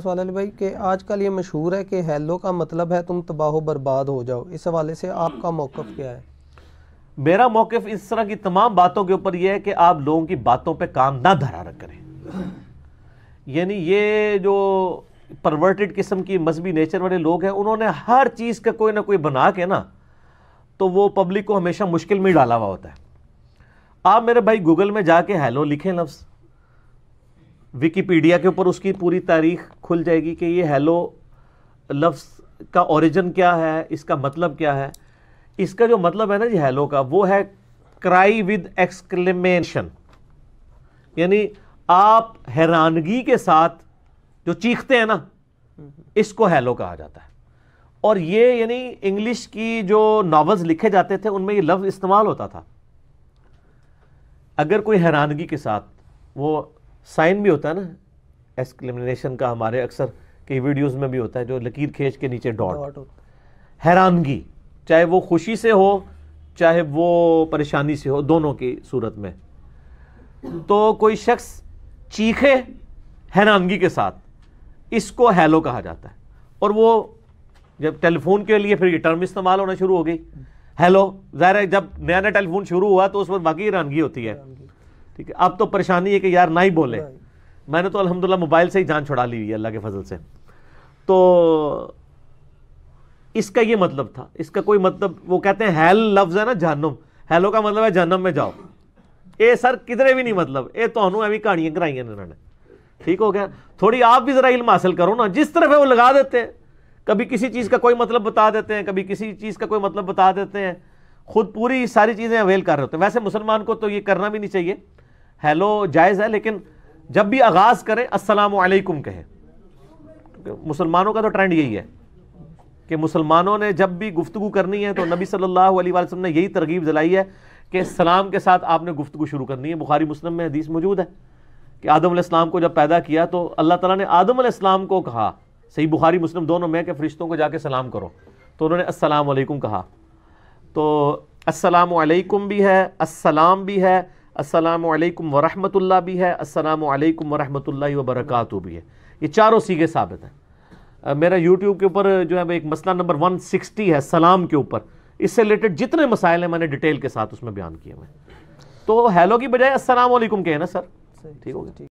सवाल अली भाई कि आजकल ये मशहूर है कि हेलो का मतलब है तुम तबाह बर्बाद हो जाओ इस हवाले से आपका मौकफ क्या है मेरा मौकफ इस तरह की तमाम बातों के ऊपर यह है कि आप लोगों की बातों पर काम ना धरा करें यानी ये जो परवर्टेड किस्म की मजहबी नेचर वाले लोग हैं उन्होंने हर चीज़ का कोई ना कोई बना के ना तो वो पब्लिक को हमेशा मुश्किल में डाला हुआ होता है आप मेरे भाई गूगल में जाके हेलो लिखें लफ्ज़ विकीपीडिया के ऊपर उसकी पूरी तारीख खुल जाएगी कि ये हेलो लफ्ज़ का ओरिजिन क्या है इसका मतलब क्या है इसका जो मतलब है ना जी हेलो का वो है क्राई विद एक्सक्लेमेशन यानी आप हैरानगी के साथ जो चीखते हैं ना इसको हेलो कहा जाता है और ये यानी इंग्लिश की जो नावल्स लिखे जाते थे उनमें ये लफ्ज़ इस्तेमाल होता था अगर कोई हैरानगी के साथ वो साइन भी होता है ना एक्सक्लेमिनेशन का हमारे अक्सर कई वीडियोस में भी होता है जो लकीर खेच के नीचे डॉट हैरानगी चाहे वो खुशी से हो चाहे वो परेशानी से हो दोनों की सूरत में तो कोई शख्स चीखे हैरानगी के साथ इसको हैलो कहा जाता है और वो जब टेलीफोन के लिए फिर ये टर्म इस्तेमाल होना शुरू हो गई हैलो ज़ाहिर है जब नया नया टेलीफोन शुरू हुआ तो उस पर बाकी हैरानगी होती है ठीक है अब तो परेशानी है कि यार ना ही बोले मैंने तो अल्हम्दुलिल्लाह मोबाइल से ही जान छुड़ा ली हुई है अल्लाह के फजल से तो इसका ये मतलब था इसका कोई मतलब वो कहते हैं हेल लफ्ज़ है ना जहनम हेलो का मतलब है जहनम में जाओ ए सर किधरे भी नहीं मतलब ये तो अभी कहानियां कराइया इन्होंने ठीक हो गया थोड़ी आप भी ज़रा इल्म हासिल करो ना जिस तरफ है वो लगा देते हैं कभी किसी चीज़ का कोई मतलब बता देते हैं कभी किसी चीज़ का कोई मतलब बता देते हैं खुद पूरी सारी चीज़ें अवेल कर रहे होते हैं वैसे मुसलमान को तो ये करना भी नहीं चाहिए हेलो जायज़ है लेकिन जब भी आगाज़ करें असलकुम कहें मुसलमानों का तो ट्रेंड यही है कि मुसलमानों ने जब भी गुफ्तु करनी है तो नबी सल्लल्लाहु अलैहि वसल्लम ने यही तरगीब दिलाई है कि सलाम के साथ आपने गुफ्तु शुरू करनी है बुखारी मुस्लिम में हदीस मौजूद है कि आदम इस्लाम को जब पैदा किया तो अल्लाह ताला ने आदम इस्लाम को कहा सही बुखारी मुस्लिम दोनों में कि फ़रिश्तों को जाके सलाम करो तो उन्होंने असलकुम कहा तो असलकुम भी है असलाम भी है असलकम वरहमतुल्ला भी है असलकम वरहमतुल्ला वबरकत भी है ये चारों सीगे साबित हैं मेरा यूट्यूब के ऊपर जो है एक मसला नंबर 160 है सलाम के ऊपर इससे रिलेटेड जितने मसाइल हैं मैंने डिटेल के साथ उसमें बयान किए हुए तो हेलो की बजाय असलम ना सर ठीक हो गया